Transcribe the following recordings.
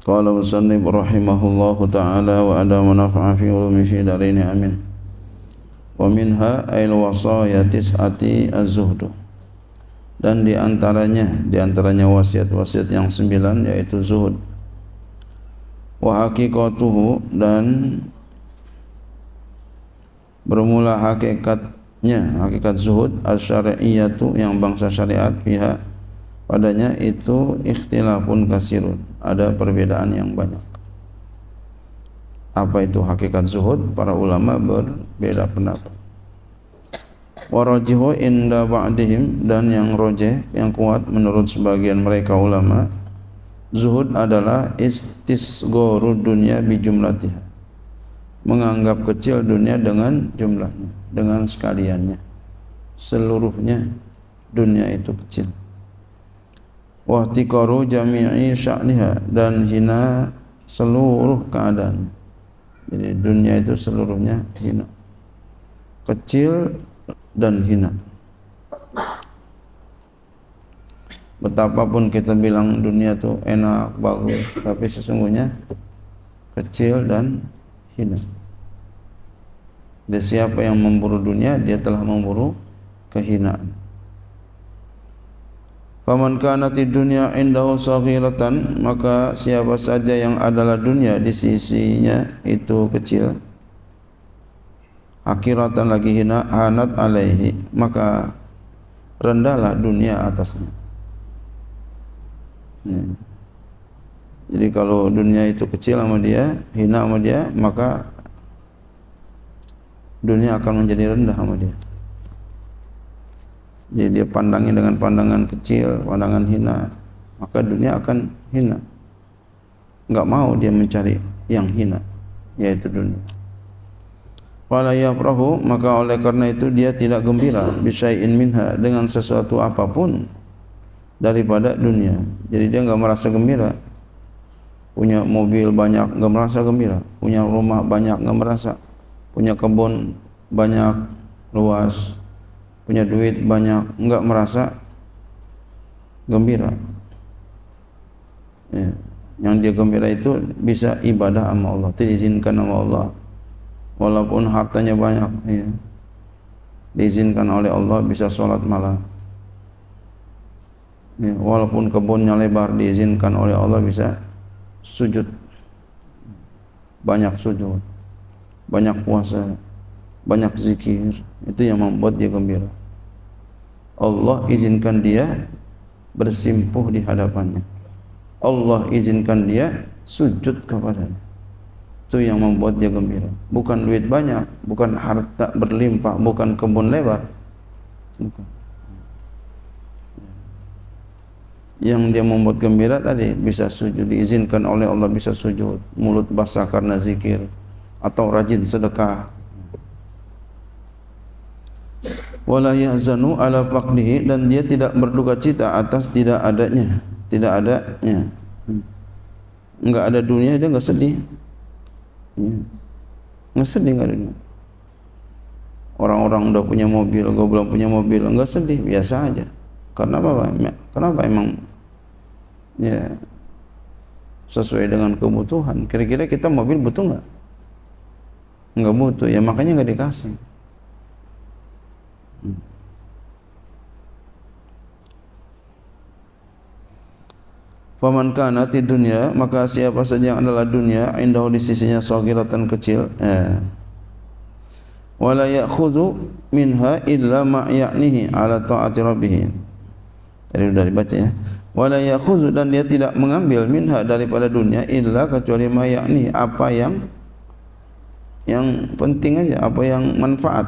Qala musannib rahimahullahu ta'ala wa ada manafa'a fi ulumi fi darini amin. Wa minha ayil wasaya tis'ati az-zuhdu. Dan di antaranya, di antaranya wasiat-wasiat yang sembilan yaitu zuhud. Wa haqiqatuhu dan bermula hakikatnya, hakikat zuhud asy-syari'iyatu yang bangsa syariat pihak padanya itu ikhtilafun kasirun ada perbedaan yang banyak apa itu hakikat zuhud para ulama berbeda pendapat warajihu inda ba'dihim dan yang rojeh yang kuat menurut sebagian mereka ulama zuhud adalah istisgoru dunia bijumlatih menganggap kecil dunia dengan jumlahnya dengan sekaliannya seluruhnya dunia itu kecil wahtikaru jami'i sya'niha dan hina seluruh keadaan jadi dunia itu seluruhnya hina kecil dan hina betapapun kita bilang dunia itu enak, bagus tapi sesungguhnya kecil dan hina jadi siapa yang memburu dunia dia telah memburu kehinaan Faman kanati dunya indahu saghiratan maka siapa saja yang adalah dunia di sisinya itu kecil akhiratan lagi hina hanat alaihi maka rendahlah dunia atasnya hmm. jadi kalau dunia itu kecil sama dia hina sama dia maka dunia akan menjadi rendah sama dia jadi dia pandangi dengan pandangan kecil, pandangan hina, maka dunia akan hina. Enggak mau dia mencari yang hina, yaitu dunia. Walayyafrahu maka oleh karena itu dia tidak gembira bisayin minha dengan sesuatu apapun daripada dunia. Jadi dia enggak merasa gembira. Punya mobil banyak enggak merasa gembira. Punya rumah banyak enggak merasa. Punya kebun banyak luas punya hmm. duit banyak enggak merasa gembira ya. yang dia gembira itu bisa ibadah sama Allah diizinkan sama Allah walaupun hartanya banyak ya. diizinkan oleh Allah bisa sholat malam ya. walaupun kebunnya lebar diizinkan oleh Allah bisa sujud banyak sujud banyak puasa banyak zikir itu yang membuat dia gembira Allah izinkan dia bersimpuh di hadapannya. Allah izinkan dia sujud kepadanya. Itu yang membuat dia gembira. Bukan duit banyak, bukan harta berlimpah, bukan kebun lebar. Bukan. Yang dia membuat gembira tadi, bisa sujud, diizinkan oleh Allah bisa sujud. Mulut basah karena zikir. Atau rajin sedekah wala yahzanu ala faqdihi dan dia tidak berduka cita atas tidak adanya tidak adanya hmm. enggak ada dunia dia enggak sedih hmm. enggak sedih enggak dunia. orang-orang udah punya mobil gua belum punya mobil enggak sedih biasa aja karena apa kenapa emang ya sesuai dengan kebutuhan kira-kira kita mobil butuh enggak enggak butuh ya makanya enggak dikasih Paman kana ti dunia maka siapa saja yang adalah dunia indah di sisinya sagiratan kecil. Eh. minha illa ma ala ta'ati rabbih. Tadi sudah dibaca ya. Wala dan dia tidak mengambil minha daripada dunia illa kecuali ma apa yang yang penting aja apa yang manfaat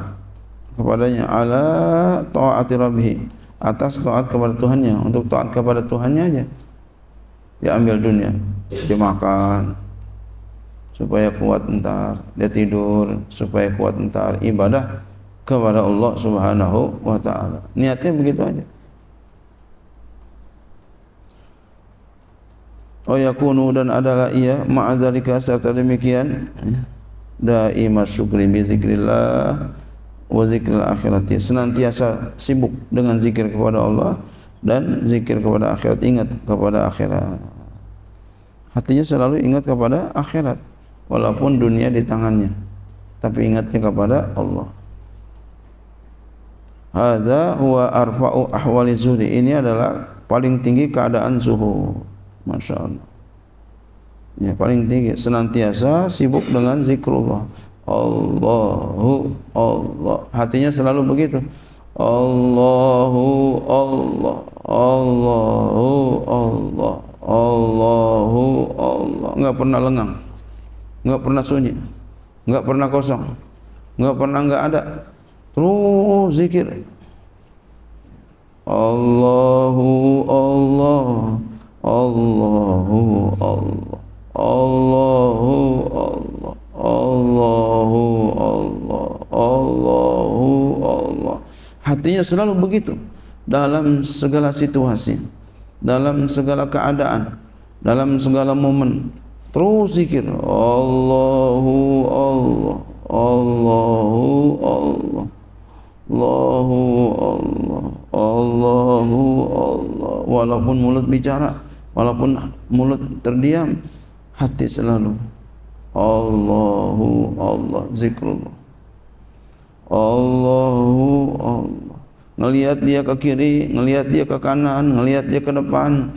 kepadanya ala ta'ati rabbih atas taat kepada Tuhannya untuk taat kepada Tuhannya aja dia ambil dunia dia makan supaya kuat entar dia tidur supaya kuat entar ibadah kepada Allah Subhanahu wa taala niatnya begitu aja Oh kunu dan adalah ia ma'azalika serta demikian da'ima syukri bi zikrillah wa zikril akhirati senantiasa sibuk dengan zikir kepada Allah dan zikir kepada akhirat ingat kepada akhirat hatinya selalu ingat kepada akhirat walaupun dunia di tangannya tapi ingatnya kepada Allah Hadza huwa arfa'u ahwali zuhdi. Ini adalah paling tinggi keadaan zuhud. Masyaallah. Ya, paling tinggi senantiasa sibuk dengan zikrullah. Allahu Allah. Hatinya selalu begitu. Allahu Allah. Allahu Allah. Allahu Allah enggak pernah lengang enggak pernah sunyi enggak pernah kosong enggak pernah enggak ada terus zikir Allahu Allah Allahu Allah Allahu Allah Allahu Allah Allahu Allah hatinya selalu begitu dalam segala situasi dalam segala keadaan dalam segala momen terus zikir Allahu Allah Allahu Allah Allahu Allah Allahu Allah walaupun mulut bicara walaupun mulut terdiam hati selalu Allahu Allah zikrullah Allahu Allah ngelihat dia ke kiri, ngelihat dia ke kanan, ngelihat dia ke depan,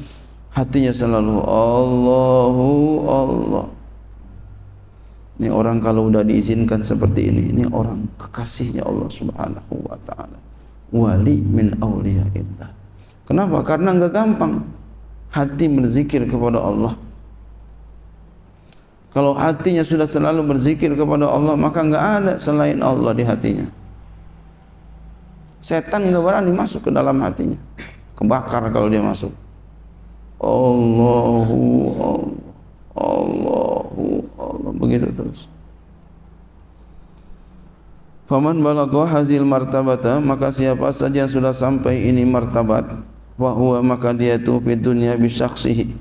hatinya selalu Allahu Allah. Ini orang kalau sudah diizinkan seperti ini, ini orang kekasihnya Allah Subhanahu wa taala. Wali min auliyaillah. Kenapa? Karena enggak gampang hati berzikir kepada Allah. Kalau hatinya sudah selalu berzikir kepada Allah, maka enggak ada selain Allah di hatinya setan nggak berani masuk ke dalam hatinya kebakar kalau dia masuk Allahu Allah, Allahu Allah begitu terus Faman balagha hazil martabata maka siapa saja yang sudah sampai ini martabat wa huwa maka dia itu di dunia bi syakhsihi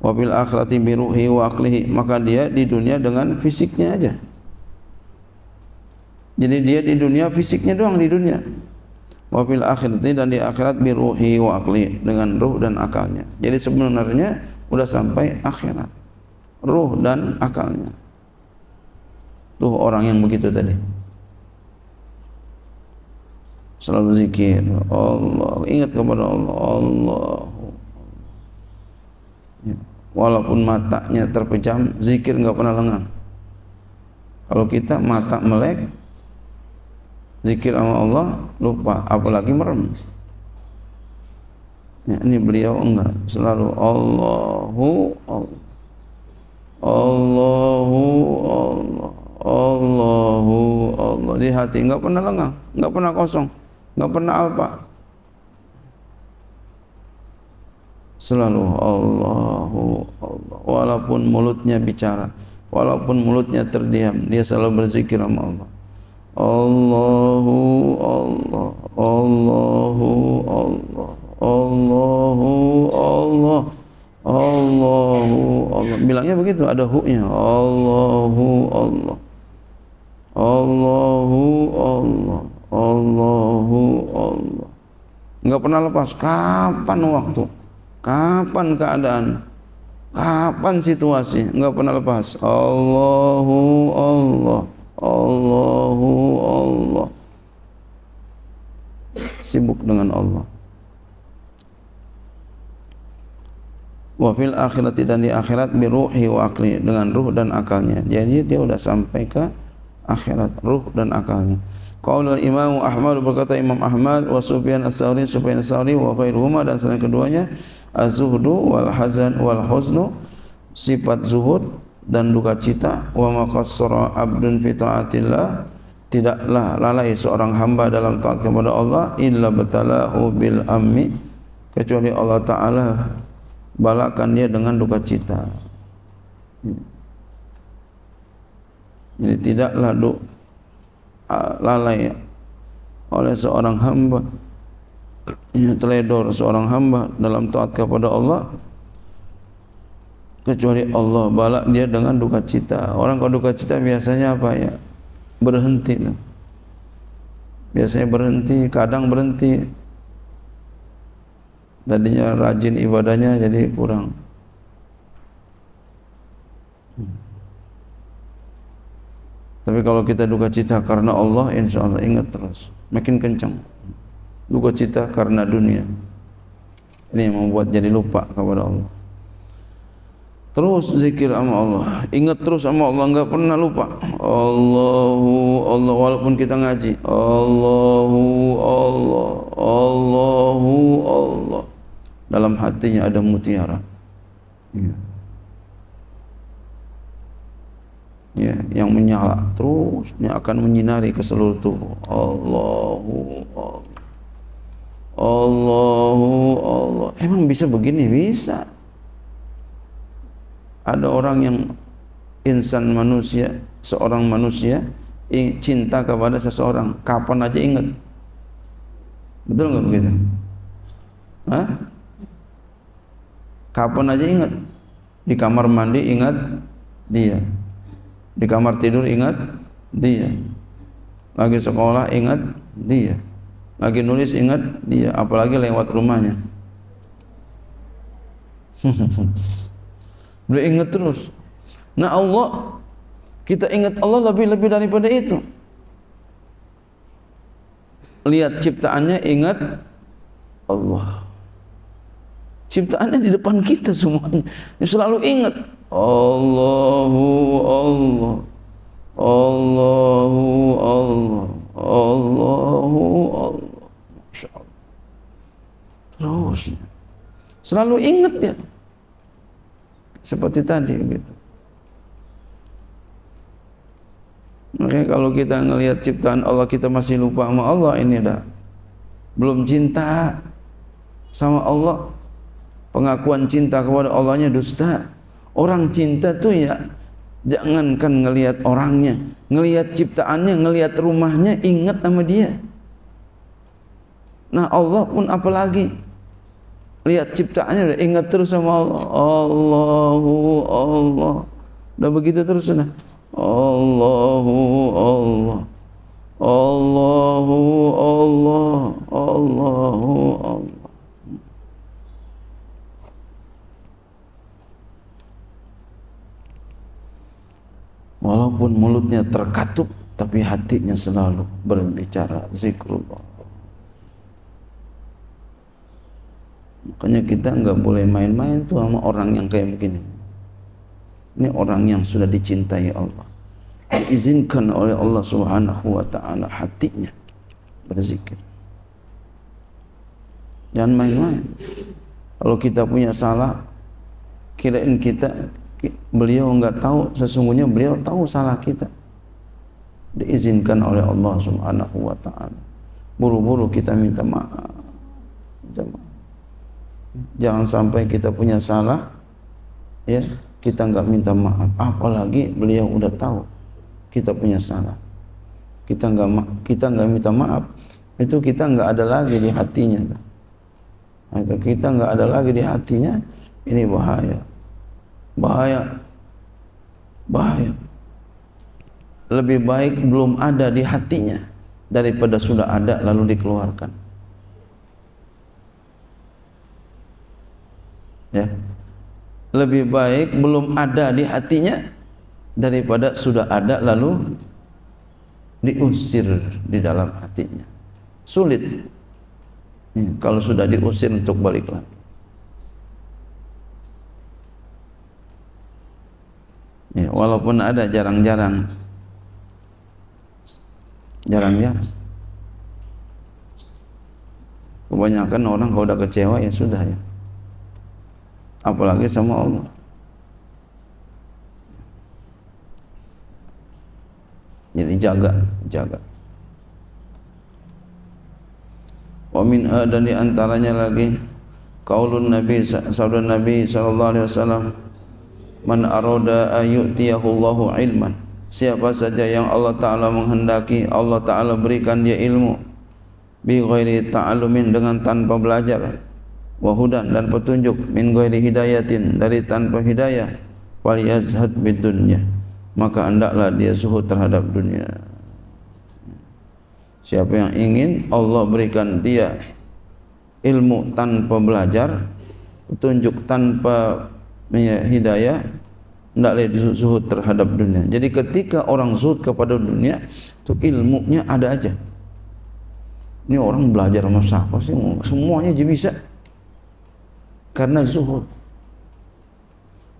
wa bil akhirati bi ruhi wa aqlihi maka dia di dunia dengan fisiknya aja jadi dia di dunia fisiknya doang di dunia. Wa fil akhirati dan di akhirat bi ruhi wa akli dengan ruh dan akalnya. Jadi sebenarnya sudah sampai akhirat. Ruh dan akalnya. Tuh orang yang begitu tadi. Selalu zikir Allah ingat kepada Allah Allah ya. walaupun matanya terpejam zikir enggak pernah lengah kalau kita mata melek zikir sama Allah lupa apalagi merem ya, ini beliau enggak selalu Allahu Allah Allahu Allah Allahu Allah di hati enggak pernah lengah enggak pernah kosong enggak pernah alpa selalu Allahu Allah walaupun mulutnya bicara walaupun mulutnya terdiam dia selalu berzikir sama Allah Allahu Allah Allahu Allah Allahu Allah Allahu Allah bilangnya begitu ada hu-nya Allahu Allah Allahu Allah Allahu Allah enggak pernah lepas kapan waktu kapan keadaan kapan situasi enggak pernah lepas Allahu Allah Allah sibuk dengan Allah. Wa fil akhirati dan di akhirat bi ruhi wa akli dengan ruh dan akalnya. Jadi dia sudah sampai ke akhirat ruh dan akalnya. Qaulul Imam Ahmad berkata Imam Ahmad wa Sufyan As-Sa'ri Sufyan As-Sa'ri wa ghairuhuma dan selain keduanya az-zuhdu wal hazan wal huznu sifat zuhud dan duka cita wa maqassara abdun fi ta'atillah tidaklah lalai seorang hamba dalam taat kepada Allah illa batalahu bil ammi kecuali Allah taala balakan dia dengan duka cita ini tidaklah duk lalai oleh seorang hamba yang teledor seorang hamba dalam taat kepada Allah kecuali Allah balak dia dengan duka cita orang kalau duka cita biasanya apa ya berhenti biasanya berhenti kadang berhenti tadinya rajin ibadahnya jadi kurang tapi kalau kita duka cita karena Allah insya Allah ingat terus makin kencang duka cita karena dunia ini yang membuat jadi lupa kepada Allah Terus zikir sama Allah. Ingat terus sama Allah. Enggak pernah lupa. Allahu Allah. Walaupun kita ngaji. Allahu Allah. Allahu Allah. Dalam hatinya ada mutiara. Ya. Ya, yang menyala terus yang akan menyinari ke seluruh tubuh. Allahu Allah. Allahu Allah. Emang bisa begini? Bisa. Bisa ada orang yang insan manusia seorang manusia cinta kepada seseorang kapan aja ingat betul nggak begitu Hah? kapan aja ingat di kamar mandi ingat dia di kamar tidur ingat dia lagi sekolah ingat dia lagi nulis ingat dia apalagi lewat rumahnya Boleh ingat terus. Nah Allah, kita ingat Allah lebih-lebih daripada itu. Lihat ciptaannya, ingat Allah. Ciptaannya di depan kita semuanya. Ini selalu ingat. Allahu Allah. Allahu Allah. Allahu Allah. Masya Allah. Terus. Selalu ingat ya seperti tadi gitu. Makanya kalau kita ngelihat ciptaan Allah kita masih lupa sama Allah ini dah belum cinta sama Allah pengakuan cinta kepada Allahnya dusta orang cinta tu ya jangankan ngelihat orangnya ngelihat ciptaannya ngelihat rumahnya ingat sama dia nah Allah pun apalagi lihat ciptaannya dah ingat terus sama Allah Allahu Allah dah begitu terus dah Allahu Allah Allahu Allah Allahu Allah Walaupun mulutnya terkatup tapi hatinya selalu berbicara zikrullah makanya kita enggak boleh main-main tuh sama orang yang kayak begini ini orang yang sudah dicintai Allah diizinkan oleh Allah subhanahu wa ta'ala hatinya berzikir jangan main-main kalau kita punya salah kirain kita beliau enggak tahu sesungguhnya beliau tahu salah kita diizinkan oleh Allah subhanahu wa ta'ala buru-buru kita minta maaf jangan sampai kita punya salah ya kita enggak minta maaf apalagi beliau udah tahu kita punya salah kita enggak kita enggak minta maaf itu kita enggak ada lagi di hatinya itu kita enggak ada lagi di hatinya ini bahaya bahaya bahaya lebih baik belum ada di hatinya daripada sudah ada lalu dikeluarkan ya lebih baik belum ada di hatinya daripada sudah ada lalu diusir di dalam hatinya sulit ya, kalau sudah diusir untuk balik lagi ya, walaupun ada jarang-jarang jarang-jarang kebanyakan orang kalau udah kecewa ya sudah ya apalagi sama Allah. Jadi jaga, jaga. Wa min dan di antaranya lagi qaulun Nabi saudara Nabi sallallahu alaihi wasallam man arada ayyutiyahullahu ilman siapa saja yang Allah taala menghendaki Allah taala berikan dia ilmu bi ghairi ta'allumin dengan tanpa belajar wa hudan dan petunjuk min ghairi hidayatin dari tanpa hidayah wal yazhad bidunya maka hendaklah dia suhu terhadap dunia siapa yang ingin Allah berikan dia ilmu tanpa belajar petunjuk tanpa hidayah hendaklah dia suhud terhadap dunia jadi ketika orang suhud kepada dunia tu ilmunya ada aja ini orang belajar masa apa sih semuanya jadi bisa karena zuhud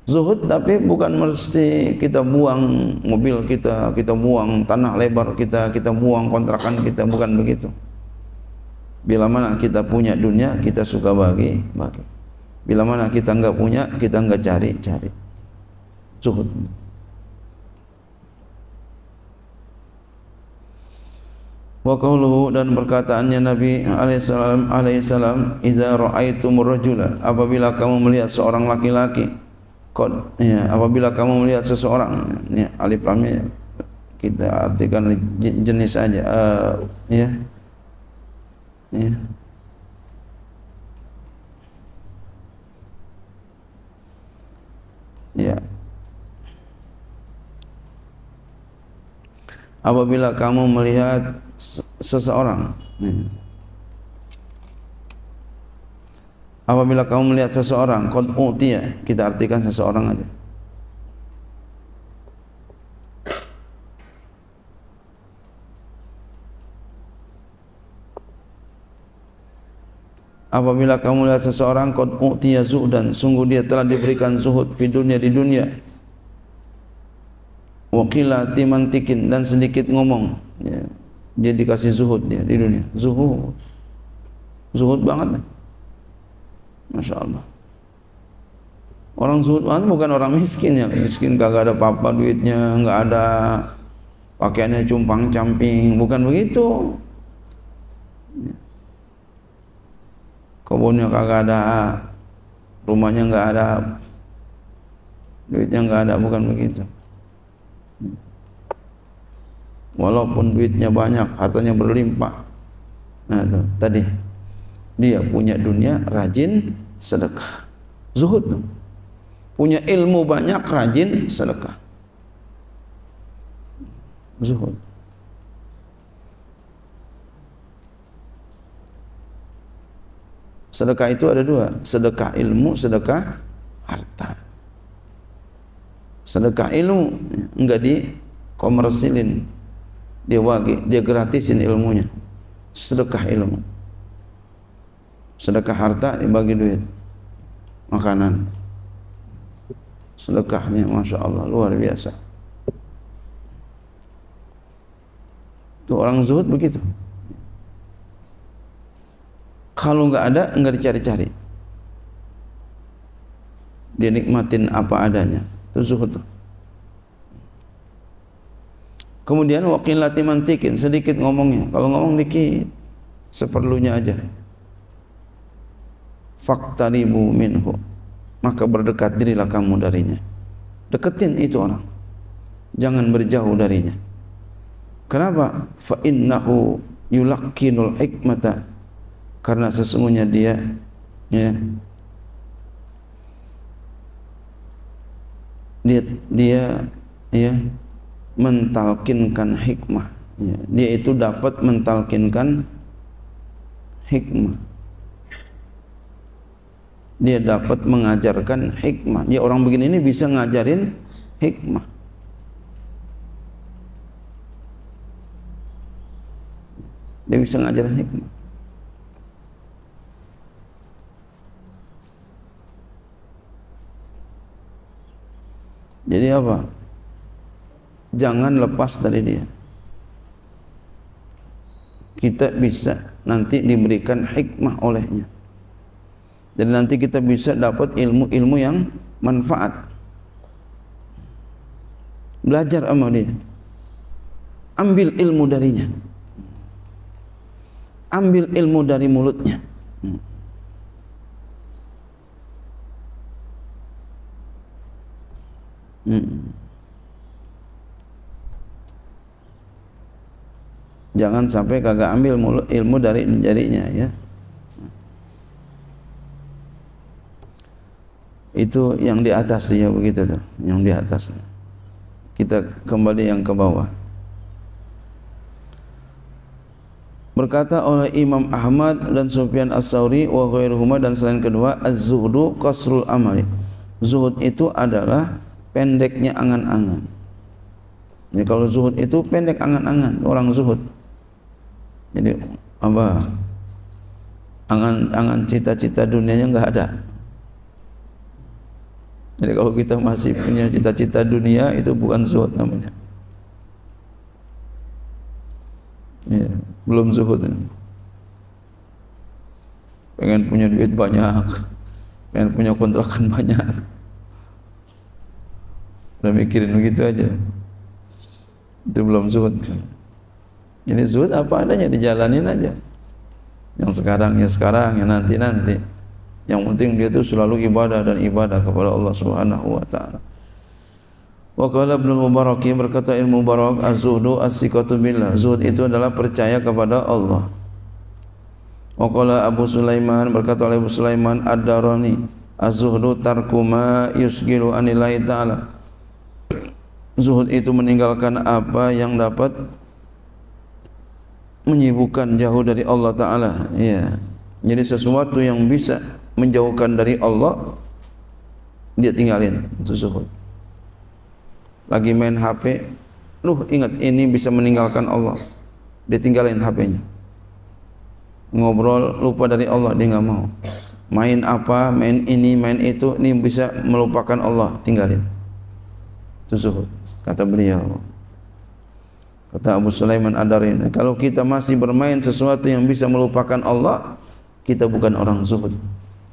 zuhud tapi bukan mesti kita buang mobil kita kita buang tanah lebar kita kita buang kontrakan kita bukan begitu bila mana kita punya dunia kita suka bagi bagi bila mana kita enggak punya kita enggak cari cari zuhud wa qawluhu dan perkataannya Nabi alaihi salam alaihi salam idza ra'aitum rajula apabila kamu melihat seorang laki-laki ya apabila kamu melihat seseorang ya alif lam kita artikan jenis saja uh, ya ya ya apabila kamu melihat seseorang ya. apabila kamu melihat seseorang qad utiya kita artikan seseorang aja Apabila kamu lihat seseorang qad utiya zuhdan sungguh dia telah diberikan suhud di dunia di dunia Wakila timang tikin dan sedikit ngomong. Ya. Dia dikasih zuhud dia di dunia. Zuhud. Zuhud banget. Nih. Masya Allah. Orang zuhud banget bukan orang miskin ya. Miskin kagak ada apa-apa duitnya. enggak ada pakaiannya cumpang camping. Bukan begitu. Ya. Kebunnya kagak ada, rumahnya enggak ada, duitnya enggak ada, bukan begitu walaupun duitnya banyak, hartanya berlimpah. Nah, itu, tadi dia punya dunia rajin sedekah. Zuhud itu. punya ilmu banyak rajin sedekah. Zuhud. Sedekah itu ada dua, sedekah ilmu, sedekah harta. Sedekah ilmu enggak dikomersilin, hmm dia wagi, dia gratisin ilmunya sedekah ilmu sedekah harta dibagi duit makanan sedekahnya Masya Allah luar biasa itu orang zuhud begitu kalau enggak ada enggak dicari-cari dia nikmatin apa adanya itu zuhud tuh. Kemudian wakin latimantikin sedikit ngomongnya. Kalau ngomong dikit seperlunya aja. Fakta ribu minhu maka berdekat dirilah kamu darinya. Deketin itu orang. Jangan berjauh darinya. Kenapa? Fa innahu yulakinul hikmata karena sesungguhnya dia ya, dia dia ya, mentalkinkan hikmah ya, dia itu dapat mentalkinkan hikmah dia dapat mengajarkan hikmah ya orang begini ini bisa ngajarin hikmah dia bisa ngajarin hikmah jadi apa? jangan lepas dari dia kita bisa nanti diberikan hikmah olehnya jadi nanti kita bisa dapat ilmu-ilmu yang manfaat belajar sama dia ambil ilmu darinya ambil ilmu dari mulutnya hmm. Hmm. jangan sampai kagak ambil ilmu dari jarinya ya itu yang di atas ya begitu tuh yang di atas kita kembali yang ke bawah berkata oleh Imam Ahmad dan Sufyan As-Sauri wa ghairuhuma dan selain kedua az-zuhdu qasrul amali zuhud itu adalah pendeknya angan-angan jadi ya, kalau zuhud itu pendek angan-angan orang zuhud jadi apa angan angan cita-cita dunianya enggak ada jadi kalau kita masih punya cita-cita dunia itu bukan zuhud namanya ya, belum zuhud pengen punya duit banyak pengen punya kontrakan banyak udah mikirin begitu aja itu belum zuhud kan? Jadi zuhud apa adanya dijalanin aja. Yang sekarang ya sekarang, yang nanti nanti. Yang penting dia itu selalu ibadah dan ibadah kepada Allah Subhanahu wa taala. Wa qala Ibnu Mubarak berkata Ibnu Barok az-zuhdu as-sikatu billah. Zuhud itu adalah percaya kepada Allah. Wa qala Abu Sulaiman berkata oleh Abu Sulaiman ad-Darani az-zuhdu tarku ma yusghilu anillahi taala. Zuhud itu meninggalkan apa yang dapat menyibukkan jauh dari Allah Ta'ala ya. jadi sesuatu yang bisa menjauhkan dari Allah dia tinggalin itu zuhud lagi main HP lu ingat ini bisa meninggalkan Allah dia tinggalin HP-nya ngobrol lupa dari Allah dia nggak mau main apa main ini main itu ini bisa melupakan Allah tinggalin itu zuhud kata beliau kata Abu Sulaiman Adarin kalau kita masih bermain sesuatu yang bisa melupakan Allah kita bukan orang zuhud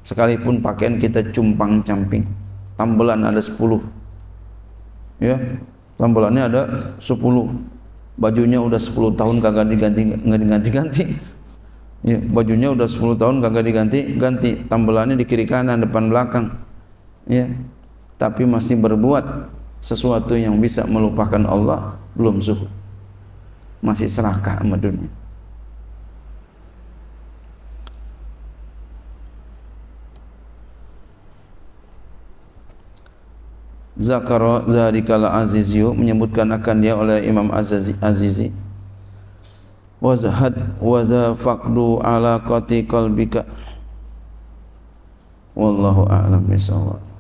sekalipun pakaian kita cumpang camping tambelan ada sepuluh, ya tambelannya ada sepuluh, bajunya udah sepuluh tahun kagak diganti nggak diganti ganti ya bajunya udah sepuluh tahun kagak diganti ganti tambelannya di kiri kanan depan belakang ya tapi masih berbuat sesuatu yang bisa melupakan Allah belum zuhud masih serakah sama dunia Zakaro Zahrikal Azizio menyebutkan akan dia oleh Imam Azizi, Azizi. Wazahad wazafakdu ala qati kalbika Wallahu a'lam bisawab